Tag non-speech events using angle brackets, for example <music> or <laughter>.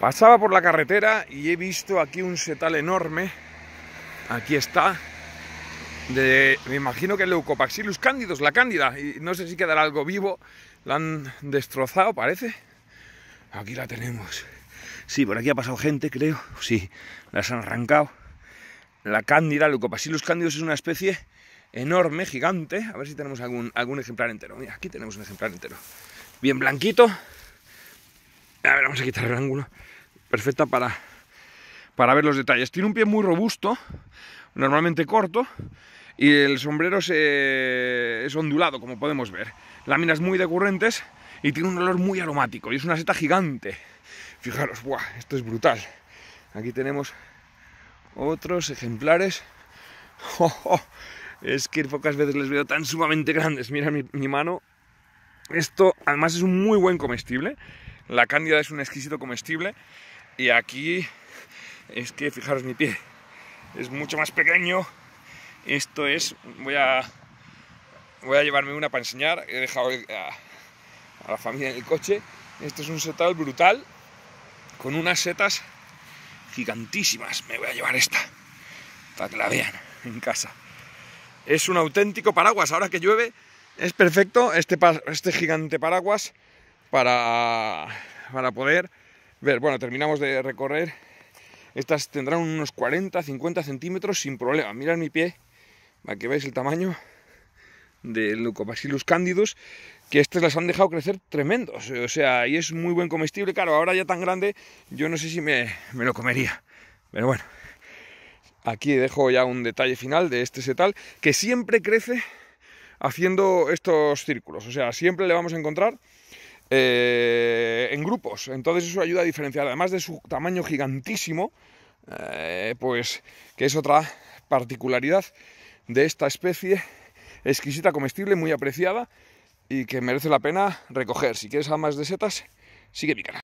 Pasaba por la carretera y he visto aquí un setal enorme. Aquí está. me imagino que Leucopaxilus cándidos, la cándida. Y no sé si quedará algo vivo. La han destrozado, parece. Aquí la tenemos. Sí, por aquí ha pasado gente, creo. Sí, las han arrancado. La cándida, Leucopaxilus cándidos, es una especie enorme, gigante. A ver si tenemos algún, algún ejemplar entero. Mira, aquí tenemos un ejemplar entero. Bien blanquito. A ver, vamos a quitar el ángulo. Perfecta para, para ver los detalles. Tiene un pie muy robusto, normalmente corto, y el sombrero es ondulado, como podemos ver. Láminas muy decurrentes y tiene un olor muy aromático. Y es una seta gigante. Fijaros, ¡buah! Esto es brutal. Aquí tenemos otros ejemplares. <laughs> Oh, oh, es que pocas veces les veo tan sumamente grandes. Mira mi mano. Esto, además, es un muy buen comestible. La cándida es un exquisito comestible y aquí es que fijaros mi pie, es mucho más pequeño. Esto es, voy a, voy a llevarme una para enseñar, he dejado a, la familia en el coche. Esto es un setal brutal con unas setas gigantísimas. Me voy a llevar esta para que la vean en casa. Es un auténtico paraguas. Ahora que llueve es perfecto este, este gigante paraguas para, poder ver. Bueno, terminamos de recorrer. Estas tendrán unos 40-50 centímetros sin problema. Mirad mi pie, para que veáis el tamaño De lucopacilus cándidos que estas las han dejado crecer tremendos. O sea, y es muy buen comestible. Claro, ahora ya tan grande, yo no sé si me, me lo comería. Pero bueno, aquí dejo ya un detalle final de este setal, que siempre crece haciendo estos círculos. O sea, siempre le vamos a encontrar eh, en grupos. Entonces eso ayuda a diferenciar, además de su tamaño gigantísimo, eh, pues que es otra particularidad de esta especie exquisita, comestible, muy apreciada y que merece la pena recoger. Si quieres más de setas, sigue mi canal.